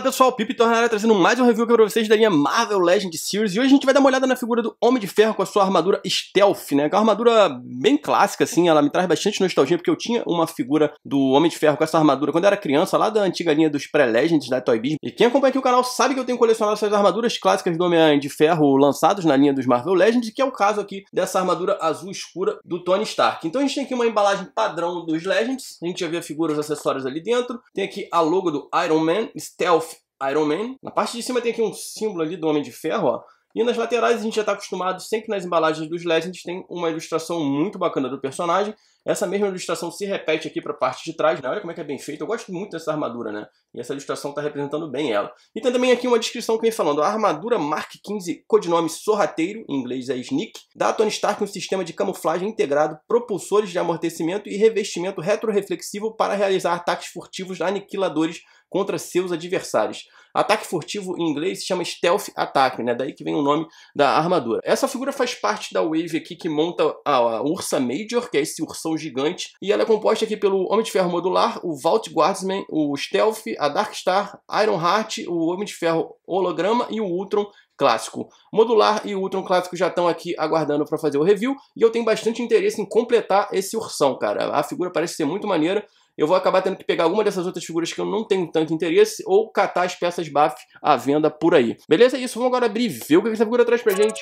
Olá pessoal, Pipe Tornará trazendo mais um review aqui pra vocês da linha Marvel Legend Series e hoje a gente vai dar uma olhada na figura do Homem de Ferro com a sua armadura Stealth, né, que é uma armadura bem clássica assim, ela me traz bastante nostalgia porque eu tinha uma figura do Homem de Ferro com essa armadura quando eu era criança, lá da antiga linha dos pré-Legends da Toy Biz. e quem acompanha aqui o canal sabe que eu tenho colecionado essas armaduras clássicas do Homem de Ferro lançadas na linha dos Marvel Legends, que é o caso aqui dessa armadura azul escura do Tony Stark. Então a gente tem aqui uma embalagem padrão dos Legends, a gente já vê figuras acessórias ali dentro, tem aqui a logo do Iron Man, Stealth Iron Man. Na parte de cima tem aqui um símbolo ali do Homem de Ferro, ó. E nas laterais a gente já está acostumado, sempre nas embalagens dos Legends tem uma ilustração muito bacana do personagem essa mesma ilustração se repete aqui para a parte de trás, né? Olha como é que é bem feito. Eu gosto muito dessa armadura, né? E essa ilustração está representando bem ela. E tem também aqui uma descrição que vem falando. A armadura Mark 15, codinome Sorrateiro, em inglês é Sneak, dá a Tony Stark um sistema de camuflagem integrado, propulsores de amortecimento e revestimento retroreflexivo para realizar ataques furtivos aniquiladores contra seus adversários. Ataque furtivo em inglês se chama Stealth Attack, né? Daí que vem o nome da armadura. Essa figura faz parte da wave aqui que monta a Ursa Major, que é esse ursão Sou Gigante. E ela é composta aqui pelo Homem de Ferro Modular, o Vault Guardsman, o Stealth, a Darkstar, Ironheart, o Homem de Ferro Holograma e o Ultron clássico. Modular e o Ultron clássico já estão aqui aguardando para fazer o review e eu tenho bastante interesse em completar esse ursão, cara. A figura parece ser muito maneira. Eu vou acabar tendo que pegar alguma dessas outras figuras que eu não tenho tanto interesse ou catar as peças BAF à venda por aí. Beleza? É isso. Vamos agora abrir e ver o que essa figura traz pra gente.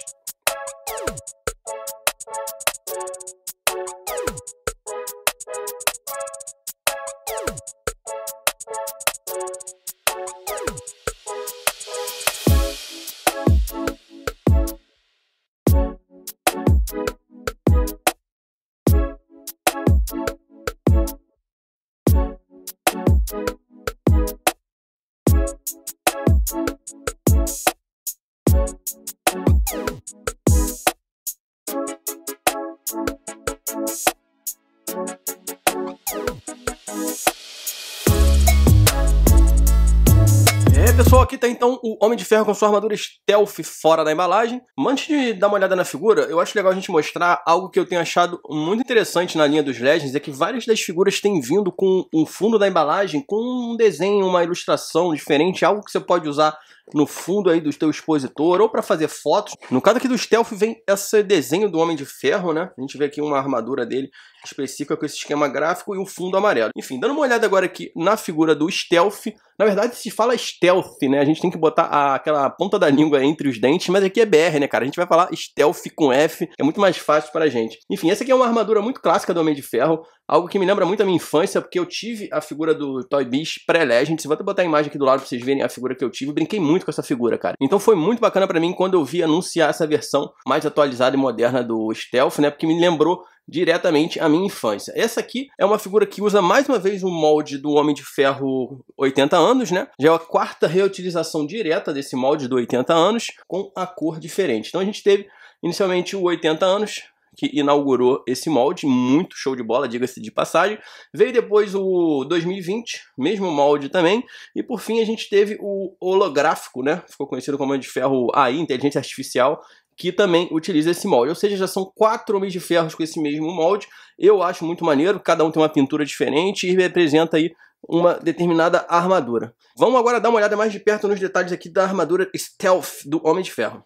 pessoal, aqui tá então o Homem de Ferro com sua armadura stealth fora da embalagem. Antes de dar uma olhada na figura, eu acho legal a gente mostrar algo que eu tenho achado muito interessante na linha dos Legends, é que várias das figuras têm vindo com um fundo da embalagem com um desenho, uma ilustração diferente, algo que você pode usar no fundo aí do teu expositor ou para fazer fotos. No caso aqui do stealth vem esse desenho do Homem de Ferro, né? A gente vê aqui uma armadura dele específica com esse esquema gráfico e um fundo amarelo. Enfim, dando uma olhada agora aqui na figura do stealth, na verdade se fala stealth, né? A gente tem que botar a, aquela ponta da língua entre os dentes, mas aqui é BR, né, cara? A gente vai falar stealth com F, é muito mais fácil pra gente. Enfim, essa aqui é uma armadura muito clássica do Homem de Ferro, Algo que me lembra muito a minha infância, porque eu tive a figura do Toy Biz pré Legend Vou até botar a imagem aqui do lado pra vocês verem a figura que eu tive. Eu brinquei muito com essa figura, cara. Então foi muito bacana para mim quando eu vi anunciar essa versão mais atualizada e moderna do Stealth, né? Porque me lembrou diretamente a minha infância. Essa aqui é uma figura que usa mais uma vez o molde do Homem de Ferro 80 anos, né? Já é a quarta reutilização direta desse molde do 80 anos com a cor diferente. Então a gente teve inicialmente o 80 anos, que inaugurou esse molde, muito show de bola, diga-se de passagem. Veio depois o 2020, mesmo molde também. E por fim a gente teve o holográfico, né? Ficou conhecido como de ferro AI, inteligência artificial, que também utiliza esse molde. Ou seja, já são quatro homens de ferros com esse mesmo molde. Eu acho muito maneiro, cada um tem uma pintura diferente e representa aí uma determinada armadura. Vamos agora dar uma olhada mais de perto nos detalhes aqui da armadura Stealth do Homem de Ferro.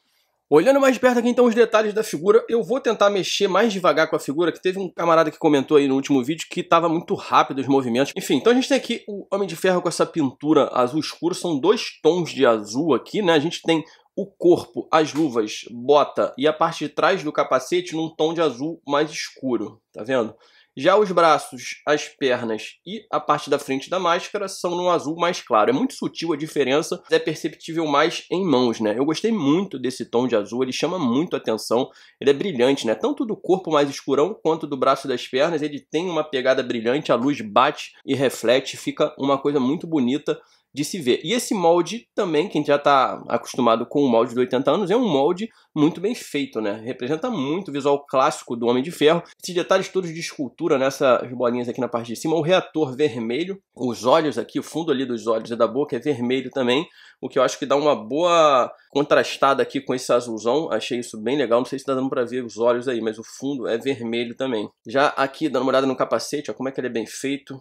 Olhando mais de perto aqui então os detalhes da figura, eu vou tentar mexer mais devagar com a figura, que teve um camarada que comentou aí no último vídeo que estava muito rápido os movimentos. Enfim, então a gente tem aqui o Homem de Ferro com essa pintura azul escuro, são dois tons de azul aqui, né? A gente tem o corpo, as luvas, bota e a parte de trás do capacete num tom de azul mais escuro, tá vendo? Já os braços, as pernas e a parte da frente da máscara são num azul mais claro. É muito sutil a diferença, é perceptível mais em mãos, né? Eu gostei muito desse tom de azul, ele chama muito atenção, ele é brilhante, né? Tanto do corpo mais escurão quanto do braço e das pernas, ele tem uma pegada brilhante, a luz bate e reflete, fica uma coisa muito bonita de se ver. E esse molde também, quem já está acostumado com o molde de 80 anos, é um molde muito bem feito, né? Representa muito o visual clássico do Homem de Ferro. Esses detalhes todos de escultura nessas né? bolinhas aqui na parte de cima. O reator vermelho, os olhos aqui, o fundo ali dos olhos e da boca é vermelho também, o que eu acho que dá uma boa contrastada aqui com esse azulzão. Achei isso bem legal, não sei se está dando para ver os olhos aí, mas o fundo é vermelho também. Já aqui, dando uma olhada no capacete, ó, como é que ele é bem feito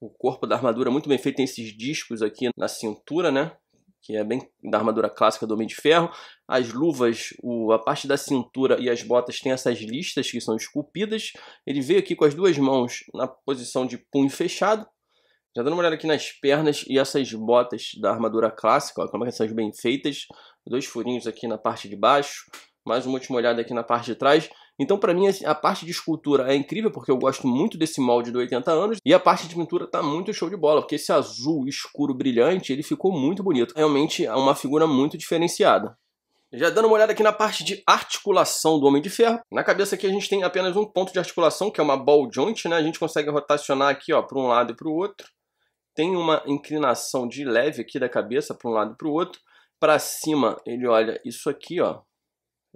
o corpo da armadura muito bem feito, tem esses discos aqui na cintura, né? Que é bem da armadura clássica do Homem de Ferro. As luvas, o, a parte da cintura e as botas tem essas listas que são esculpidas. Ele veio aqui com as duas mãos na posição de punho fechado. Já dando uma olhada aqui nas pernas e essas botas da armadura clássica, ó, como é que são bem feitas. Dois furinhos aqui na parte de baixo, mais uma última olhada aqui na parte de trás. Então, para mim, assim, a parte de escultura é incrível, porque eu gosto muito desse molde do 80 anos, e a parte de pintura tá muito show de bola, porque esse azul escuro brilhante, ele ficou muito bonito. Realmente é uma figura muito diferenciada. Já dando uma olhada aqui na parte de articulação do Homem de Ferro, na cabeça aqui a gente tem apenas um ponto de articulação, que é uma ball joint, né? A gente consegue rotacionar aqui, ó, para um lado e para o outro. Tem uma inclinação de leve aqui da cabeça para um lado e para o outro. Para cima, ele olha isso aqui, ó,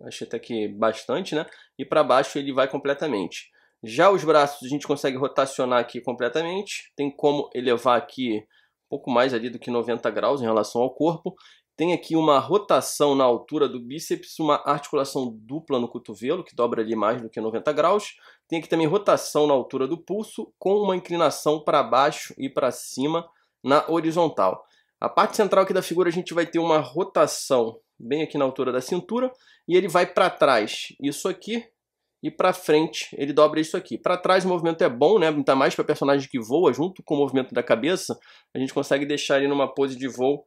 acho até que bastante, né? E para baixo ele vai completamente. Já os braços a gente consegue rotacionar aqui completamente, tem como elevar aqui um pouco mais ali do que 90 graus em relação ao corpo. Tem aqui uma rotação na altura do bíceps, uma articulação dupla no cotovelo, que dobra ali mais do que 90 graus. Tem aqui também rotação na altura do pulso, com uma inclinação para baixo e para cima na horizontal. A parte central aqui da figura a gente vai ter uma rotação bem aqui na altura da cintura, e ele vai para trás, isso aqui, e para frente, ele dobra isso aqui. Para trás o movimento é bom, né? Ainda tá mais para personagem que voa, junto com o movimento da cabeça, a gente consegue deixar ele numa pose de voo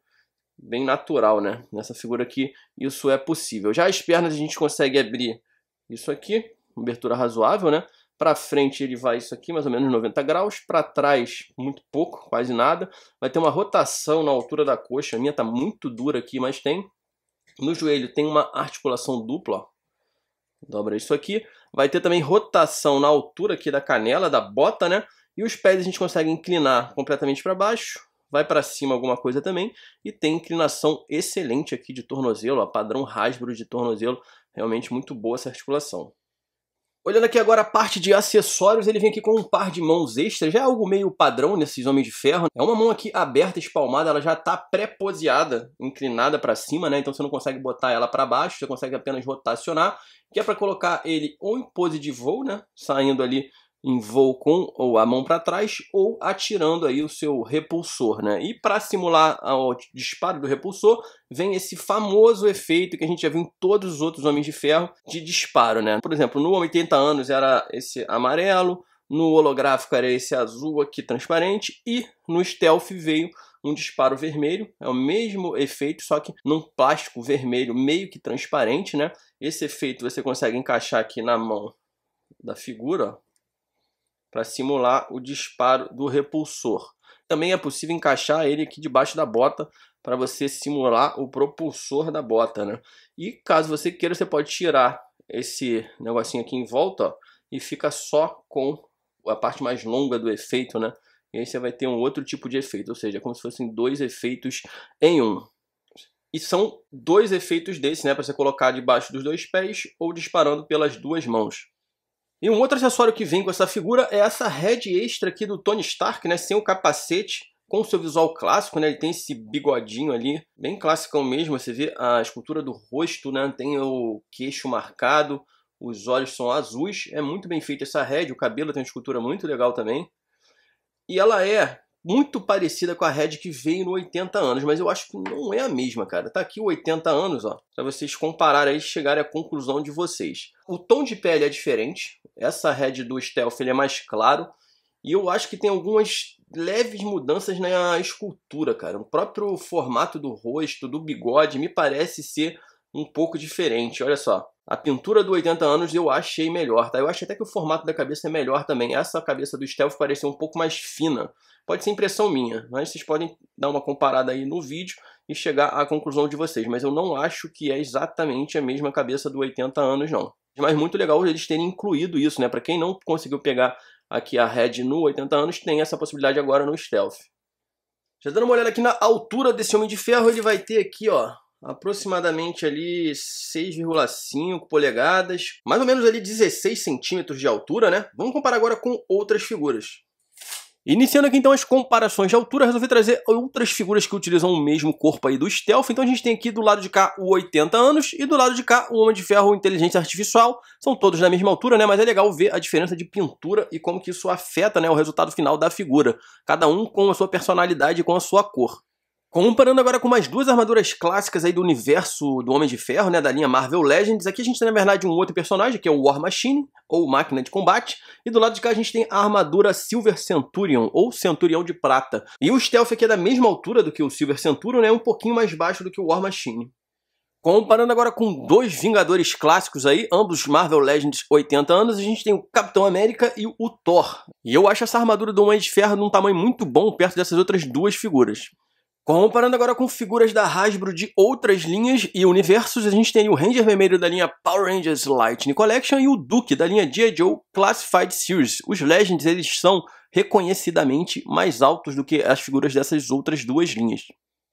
bem natural, né? Nessa figura aqui, isso é possível. Já as pernas a gente consegue abrir isso aqui, abertura razoável, né? Para frente ele vai isso aqui, mais ou menos 90 graus. Para trás, muito pouco, quase nada. Vai ter uma rotação na altura da coxa. A minha está muito dura aqui, mas tem. No joelho tem uma articulação dupla, dobra isso aqui. Vai ter também rotação na altura aqui da canela, da bota, né? E os pés a gente consegue inclinar completamente para baixo, vai para cima alguma coisa também. E tem inclinação excelente aqui de tornozelo, ó, padrão rasbro de tornozelo. Realmente muito boa essa articulação. Olhando aqui agora a parte de acessórios, ele vem aqui com um par de mãos extras, já é algo meio padrão nesses Homens de Ferro. É uma mão aqui aberta, espalmada, ela já tá pré-poseada, inclinada para cima, né? Então você não consegue botar ela para baixo, você consegue apenas rotacionar, que é para colocar ele ou em pose de voo, né? Saindo ali em voo com ou a mão para trás ou atirando aí o seu repulsor, né? E para simular o disparo do repulsor, vem esse famoso efeito que a gente já viu em todos os outros Homens de Ferro de disparo, né? Por exemplo, no 80 anos era esse amarelo, no holográfico era esse azul aqui transparente e no stealth veio um disparo vermelho, é o mesmo efeito, só que num plástico vermelho meio que transparente, né? Esse efeito você consegue encaixar aqui na mão da figura, ó para simular o disparo do repulsor. Também é possível encaixar ele aqui debaixo da bota para você simular o propulsor da bota, né? E caso você queira, você pode tirar esse negocinho aqui em volta, ó, e fica só com a parte mais longa do efeito, né? E aí você vai ter um outro tipo de efeito, ou seja, é como se fossem dois efeitos em um. E são dois efeitos desses, né? Para você colocar debaixo dos dois pés ou disparando pelas duas mãos. E um outro acessório que vem com essa figura é essa head extra aqui do Tony Stark, né, sem o capacete, com o seu visual clássico, né? Ele tem esse bigodinho ali, bem clássico mesmo. Você vê a escultura do rosto, né? Tem o queixo marcado, os olhos são azuis. É muito bem feita essa head, o cabelo tem uma escultura muito legal também. E ela é muito parecida com a Red que veio no 80 anos, mas eu acho que não é a mesma, cara. Tá aqui 80 anos, ó, para vocês compararem e chegarem à conclusão de vocês. O tom de pele é diferente, essa Red do Stealth é mais claro, e eu acho que tem algumas leves mudanças na escultura, cara. O próprio formato do rosto, do bigode, me parece ser um pouco diferente, olha só. A pintura do 80 anos eu achei melhor, tá? Eu acho até que o formato da cabeça é melhor também. Essa cabeça do Stealth pareceu um pouco mais fina. Pode ser impressão minha, mas vocês podem dar uma comparada aí no vídeo e chegar à conclusão de vocês. Mas eu não acho que é exatamente a mesma cabeça do 80 anos, não. Mas muito legal eles terem incluído isso, né? Para quem não conseguiu pegar aqui a Red no 80 anos, tem essa possibilidade agora no Stealth. Já dando uma olhada aqui na altura desse Homem de Ferro, ele vai ter aqui, ó, aproximadamente ali 6,5 polegadas, mais ou menos ali 16 centímetros de altura, né? Vamos comparar agora com outras figuras. Iniciando aqui então as comparações de altura, resolvi trazer outras figuras que utilizam o mesmo corpo aí do Stealth. Então a gente tem aqui do lado de cá o 80 anos e do lado de cá o Homem de Ferro Inteligência Artificial. São todos da mesma altura, né? Mas é legal ver a diferença de pintura e como que isso afeta né, o resultado final da figura. Cada um com a sua personalidade e com a sua cor. Comparando agora com mais duas armaduras clássicas aí do universo do Homem de Ferro, né, da linha Marvel Legends, aqui a gente tem na verdade um outro personagem, que é o War Machine, ou Máquina de Combate, e do lado de cá a gente tem a armadura Silver Centurion, ou Centurião de Prata. E o Stealth aqui é da mesma altura do que o Silver Centurion, né, um pouquinho mais baixo do que o War Machine. Comparando agora com dois Vingadores clássicos aí, ambos Marvel Legends 80 anos, a gente tem o Capitão América e o Thor. E eu acho essa armadura do Homem de Ferro num tamanho muito bom perto dessas outras duas figuras. Comparando agora com figuras da Hasbro de outras linhas e universos, a gente tem o Ranger Vermelho da linha Power Rangers Lightning Collection e o Duke da linha G.I. Joe Classified Series. Os Legends eles são reconhecidamente mais altos do que as figuras dessas outras duas linhas.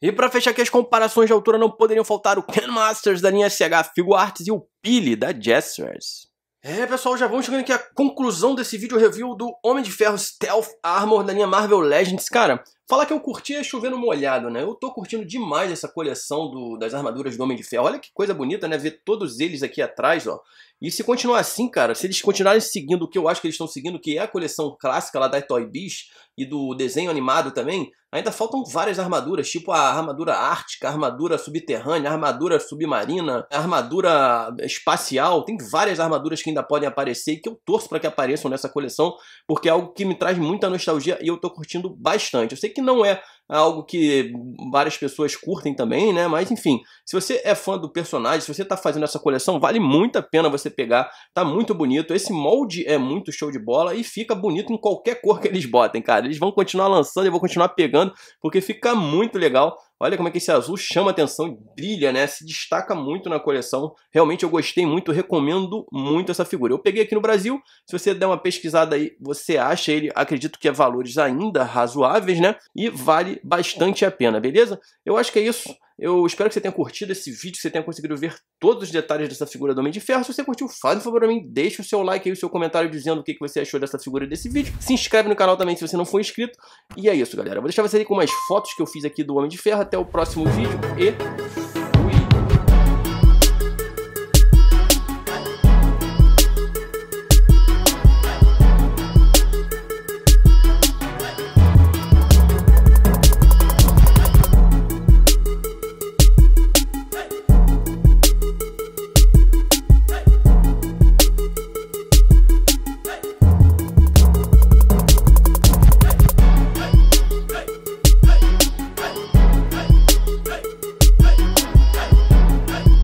E para fechar aqui as comparações de altura não poderiam faltar o Ken Masters da linha SH Figuarts e o Pili da Jesters. É, pessoal, já vamos chegando aqui à conclusão desse vídeo review do Homem de Ferro Stealth Armor da linha Marvel Legends. Cara, falar que eu curti é chovendo molhado, né? Eu tô curtindo demais essa coleção do, das armaduras do Homem de Ferro. Olha que coisa bonita, né? Ver todos eles aqui atrás, ó. E se continuar assim, cara, se eles continuarem seguindo o que eu acho que eles estão seguindo, que é a coleção clássica lá da Toy Biz e do desenho animado também, ainda faltam várias armaduras, tipo a armadura ártica, a armadura subterrânea, a armadura submarina, a armadura espacial. Tem várias armaduras que ainda podem aparecer e que eu torço para que apareçam nessa coleção, porque é algo que me traz muita nostalgia e eu estou curtindo bastante. Eu sei que não é é algo que várias pessoas curtem também, né? Mas enfim, se você é fã do personagem, se você está fazendo essa coleção, vale muito a pena você pegar. Tá muito bonito. Esse molde é muito show de bola e fica bonito em qualquer cor que eles botem, cara. Eles vão continuar lançando, eu vou continuar pegando, porque fica muito legal Olha como é que esse azul chama atenção, brilha, né? Se destaca muito na coleção. Realmente eu gostei muito, recomendo muito essa figura. Eu peguei aqui no Brasil, se você der uma pesquisada aí, você acha ele, acredito que é valores ainda razoáveis, né? E vale bastante a pena, beleza? Eu acho que é isso. Eu espero que você tenha curtido esse vídeo, que você tenha conseguido ver todos os detalhes dessa figura do Homem de Ferro. Se você curtiu, faz um favor pra mim, deixa o seu like aí, o seu comentário dizendo o que você achou dessa figura desse vídeo. Se inscreve no canal também se você não for inscrito. E é isso, galera. vou deixar você aí com umas fotos que eu fiz aqui do Homem de Ferro. Até o próximo vídeo e